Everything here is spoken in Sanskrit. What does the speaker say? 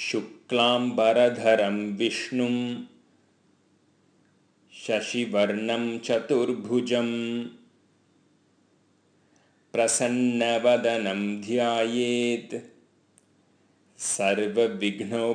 शुक्लाम्बरधरं विष्णुं शशिवर्णं चतुर्भुजं प्रसन्नवदनं ध्यायेत् सर्वविघ्नोपशान्तये